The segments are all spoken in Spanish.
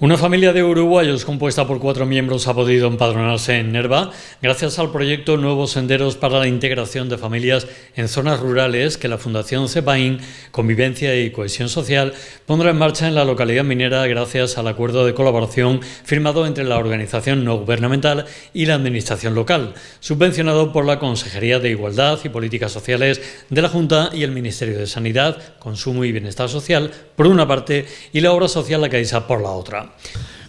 Una familia de uruguayos compuesta por cuatro miembros ha podido empadronarse en Nerva gracias al proyecto Nuevos Senderos para la Integración de Familias en Zonas Rurales que la Fundación CEPAIN, Convivencia y Cohesión Social pondrá en marcha en la localidad minera gracias al acuerdo de colaboración firmado entre la organización no gubernamental y la Administración local, subvencionado por la Consejería de Igualdad y Políticas Sociales de la Junta y el Ministerio de Sanidad, Consumo y Bienestar Social, por una parte, y la Obra Social La Caixa por la otra.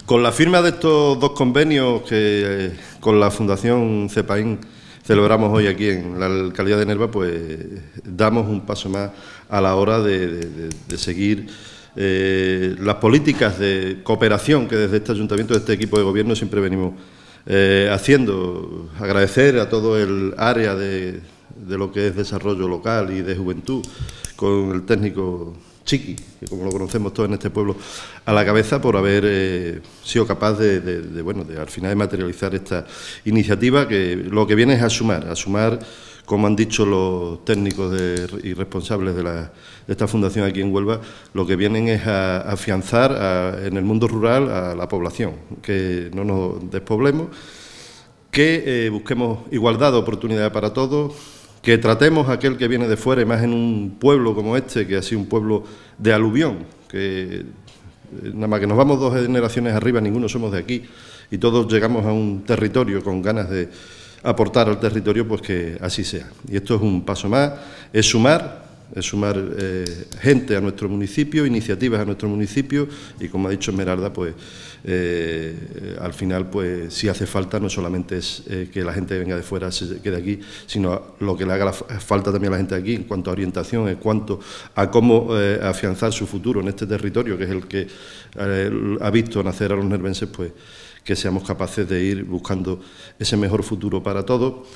Con la firma de estos dos convenios que eh, con la Fundación CEPAIN celebramos hoy aquí en la Alcaldía de Nerva, pues damos un paso más a la hora de, seguir eh, las políticas de cooperación que desde este ayuntamiento, de este equipo de gobierno, siempre venimos eh, haciendo. Agradecer a todo el área de lo que es desarrollo local y de juventud con el técnico Chiqui, que como lo conocemos todos en este pueblo, a la cabeza por haber eh, sido capaz de, bueno, al final de materializar esta iniciativa que lo que viene es a sumar, a sumar, como han dicho los técnicos y responsables de, esta fundación aquí en Huelva, lo que vienen es a afianzar en el mundo rural a la población, que no nos despoblemos, que eh, busquemos igualdad de oportunidad para todos que tratemos a aquel que viene de fuera, más en un pueblo como este, que ha sido un pueblo de aluvión, que eh, nada más que nos vamos dos generaciones arriba, ninguno somos de aquí, y todos llegamos a un territorio con ganas de aportar al territorio, pues que así sea. Y esto es un paso más, es sumar, es sumar eh, gente a nuestro municipio, iniciativas a nuestro municipio y como ha dicho Esmeralda, pues eh, al final pues si hace falta no solamente es eh, que la gente venga de fuera, se quede aquí, sino lo que le haga falta también a la gente aquí en cuanto a orientación, en cuanto a cómo afianzar su futuro en este territorio que es el que ha visto nacer a los nervenses, pues que seamos capaces de ir buscando ese mejor futuro para todos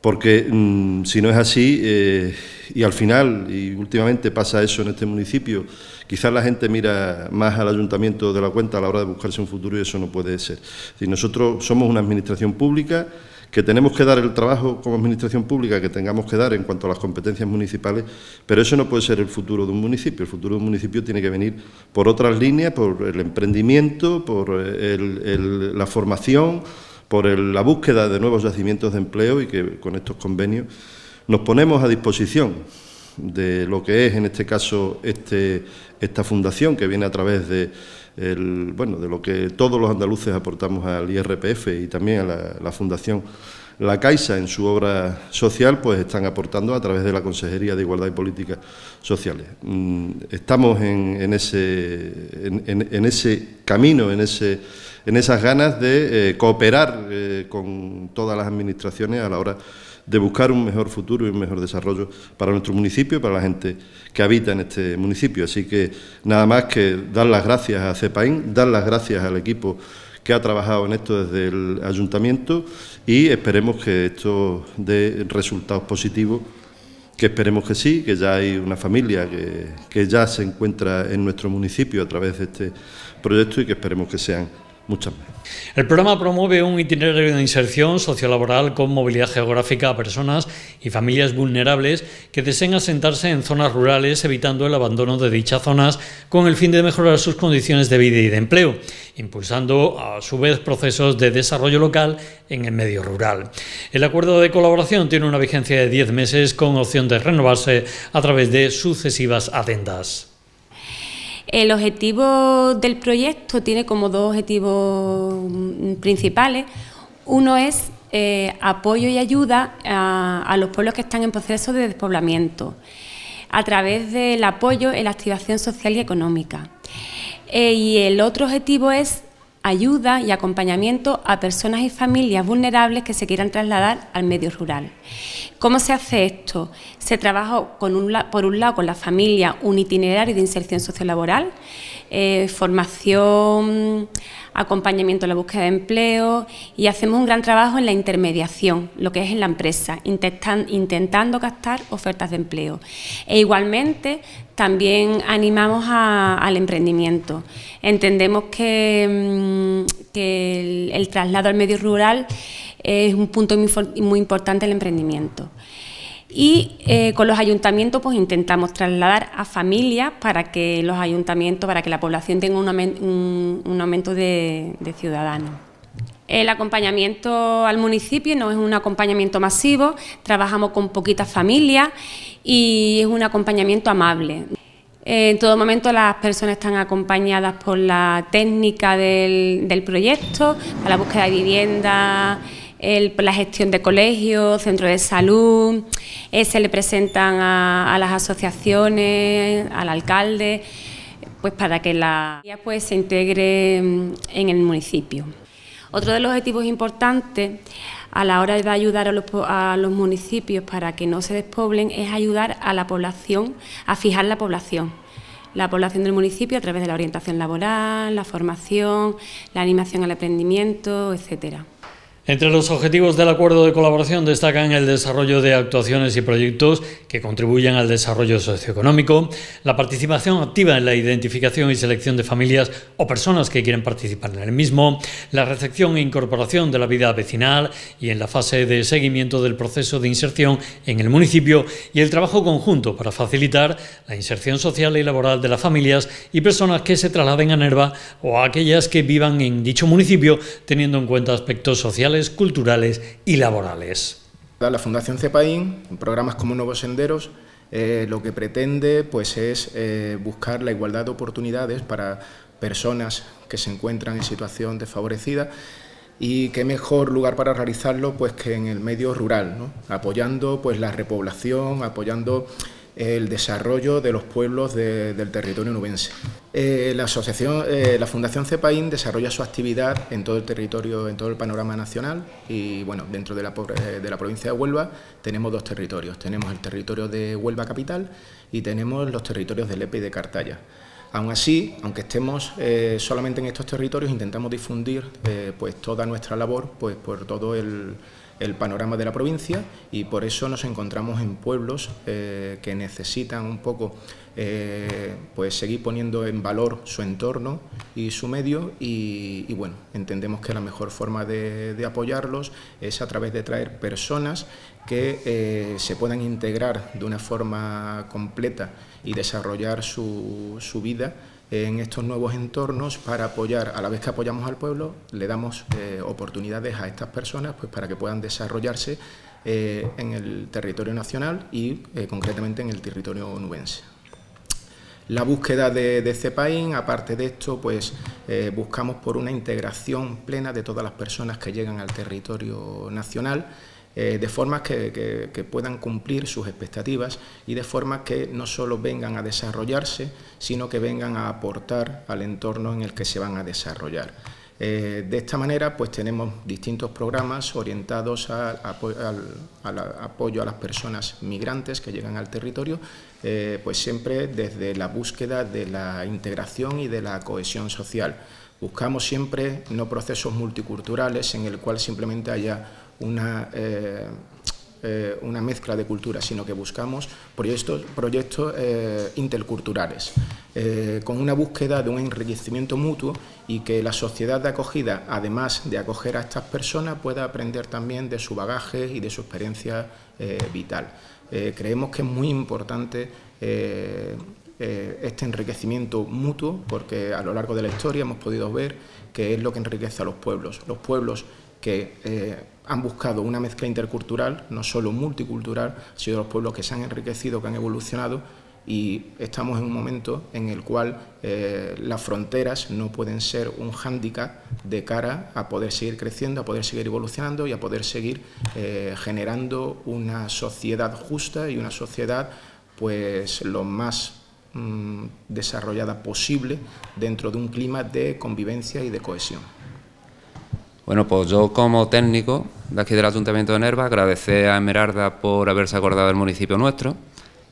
porque mm, si no es así, eh, y al final, y últimamente pasa eso en este municipio, quizás la gente mira más al ayuntamiento de la cuenta a la hora de buscarse un futuro y eso no puede ser. Si nosotros somos una administración pública que tenemos que dar el trabajo como administración pública que tengamos que dar en cuanto a las competencias municipales, pero eso no puede ser el futuro de un municipio. El futuro de un municipio tiene que venir por otras líneas, por el emprendimiento, por la formación, por la búsqueda de nuevos yacimientos de empleo y que con estos convenios nos ponemos a disposición de lo que es en este caso este, esta fundación que viene a través de, bueno, de lo que todos los andaluces aportamos al IRPF y también a la fundación la Caixa, en su obra social, pues están aportando a través de la Consejería de Igualdad y Políticas Sociales. Mm, estamos en, ese, camino, en, ese, en esas ganas de eh, cooperar eh, con todas las administraciones a la hora de buscar un mejor futuro y un mejor desarrollo para nuestro municipio para la gente que habita en este municipio. Así que nada más que dar las gracias a CEPAIN, dar las gracias al equipo que ha trabajado en esto desde el ayuntamiento y esperemos que esto dé resultados positivos, que esperemos que sí, que ya hay una familia que, que ya se encuentra en nuestro municipio a través de este proyecto y que esperemos que sean muchas más. El programa promueve un itinerario de inserción sociolaboral con movilidad geográfica a personas y familias vulnerables que deseen asentarse en zonas rurales evitando el abandono de dichas zonas con el fin de mejorar sus condiciones de vida y de empleo, impulsando a su vez procesos de desarrollo local en el medio rural. El acuerdo de colaboración tiene una vigencia de 10 meses con opción de renovarse a través de sucesivas adendas. El objetivo del proyecto tiene como dos objetivos mm, principales. Uno es eh, apoyo y ayuda a, los pueblos que están en proceso de despoblamiento a través del apoyo en la activación social y económica. Eh, y el otro objetivo es ayuda y acompañamiento a personas y familias vulnerables que se quieran trasladar al medio rural. ¿Cómo se hace esto? Se trabaja por un lado con la familia un itinerario de inserción sociolaboral, eh, formación acompañamiento en la búsqueda de empleo y hacemos un gran trabajo en la intermediación, lo que es en la empresa, intentando captar ofertas de empleo. E igualmente también animamos al emprendimiento. Entendemos que, mm, el, traslado al medio rural es un punto muy, muy importante el emprendimiento. Y eh, con los ayuntamientos pues intentamos trasladar a familias para que los ayuntamientos, para que la población tenga un, aumento de, de ciudadanos. El acompañamiento al municipio no es un acompañamiento masivo, trabajamos con poquitas familias y es un acompañamiento amable. En todo momento las personas están acompañadas por la técnica del, del proyecto, a la búsqueda de vivienda, la gestión de colegios, centros de salud, eh, se le presentan a, las asociaciones, al alcalde, pues para que la pues, se integre mm, en el municipio. Otro de los objetivos importantes a la hora de ayudar a los, a los municipios para que no se despoblen es ayudar a la población, a fijar la población la población del municipio a través de la orientación laboral, la formación, la animación al emprendimiento, etcétera. Entre los objetivos del acuerdo de colaboración destacan el desarrollo de actuaciones y proyectos que contribuyan al desarrollo socioeconómico, la participación activa en la identificación y selección de familias o personas que quieren participar en el mismo, la recepción e incorporación de la vida vecinal y en la fase de seguimiento del proceso de inserción en el municipio y el trabajo conjunto para facilitar la inserción social y laboral de las familias y personas que se trasladen a Nerva o a aquellas que vivan en dicho municipio teniendo en cuenta aspectos sociales culturales y laborales. La Fundación CEPAIN, en programas como Nuevos Senderos, eh, lo que pretende pues, es eh, buscar la igualdad de oportunidades para personas que se encuentran en situación desfavorecida y qué mejor lugar para realizarlo pues, que en el medio rural, apoyando pues, la repoblación, apoyando el desarrollo de los pueblos del territorio nubense. Eh, la, asociación, eh, la Fundación CEPAIN desarrolla su actividad en todo el territorio, en todo el panorama nacional y bueno, dentro de la, eh, de la provincia de Huelva tenemos dos territorios, tenemos el territorio de Huelva capital y tenemos los territorios de Lepe y de Cartaya. Aún así, aunque estemos solamente en estos territorios, intentamos difundir pues toda nuestra labor pues, por todo el el panorama de la provincia y por eso nos encontramos en pueblos eh, que necesitan un poco eh, pues seguir poniendo en valor su entorno y su medio y, bueno, entendemos que la mejor forma de, apoyarlos es a través de traer personas que eh, se puedan integrar de una forma completa y desarrollar su, su vida en estos nuevos entornos para apoyar, a la vez que apoyamos al pueblo, le damos eh, oportunidades a estas personas pues, para que puedan desarrollarse eh, en el territorio nacional y eh, concretamente en el territorio nubense. La búsqueda de, de CEPAIN, aparte de esto, pues buscamos por una integración plena de todas las personas que llegan al territorio nacional eh, de formas que, puedan cumplir sus expectativas y de formas que no solo vengan a desarrollarse, sino que vengan a aportar al entorno en el que se van a desarrollar. Eh, de esta manera, pues tenemos distintos programas orientados al, apoyo a las personas migrantes que llegan al territorio, eh, pues siempre desde la búsqueda de la integración y de la cohesión social. Buscamos siempre no procesos multiculturales en el cual simplemente haya una, eh, eh, una mezcla de culturas, sino que buscamos proyectos, proyectos eh, interculturales, con una búsqueda de un enriquecimiento mutuo y que la sociedad de acogida, además de acoger a estas personas, pueda aprender también de su bagaje y de su experiencia vital. creemos que es muy importante este enriquecimiento mutuo, porque a lo largo de la historia hemos podido ver que es lo que enriquece a los pueblos. Los pueblos que han buscado una mezcla intercultural, no solo multicultural, sino de los pueblos que se han enriquecido, que han evolucionado y estamos en un momento en el cual eh, las fronteras no pueden ser un hándicap de cara a poder seguir creciendo, a poder seguir evolucionando y a poder seguir eh, generando una sociedad justa y una sociedad pues lo más mm, desarrollada posible dentro de un clima de convivencia y de cohesión. Bueno, pues yo como técnico de aquí del Ayuntamiento de Nerva agradecer a Emeralda por haberse acordado del municipio nuestro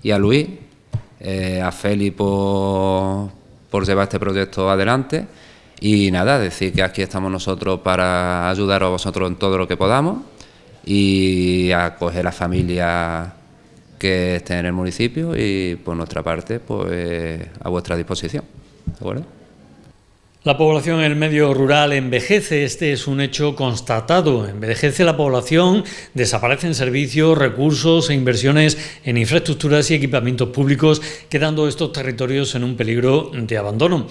y a Luis, eh, a Feli por, llevar este proyecto adelante y nada, decir que aquí estamos nosotros para ayudaros a vosotros en todo lo que podamos y acoger a las familias que estén en el municipio y por nuestra parte pues a vuestra disposición. ¿De la población en el medio rural envejece, este es un hecho constatado. Envejece la población, desaparecen servicios, recursos e inversiones en infraestructuras y equipamientos públicos, quedando estos territorios en un peligro de abandono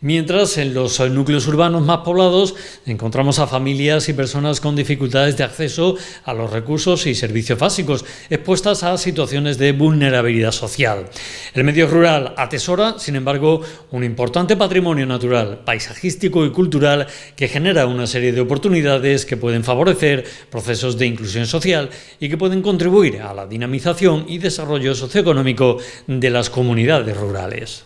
mientras en los núcleos urbanos más poblados encontramos a familias y personas con dificultades de acceso a los recursos y servicios básicos, expuestas a situaciones de vulnerabilidad social. El medio rural atesora, sin embargo, un importante patrimonio natural, paisajístico y cultural que genera una serie de oportunidades que pueden favorecer procesos de inclusión social y que pueden contribuir a la dinamización y desarrollo socioeconómico de las comunidades rurales.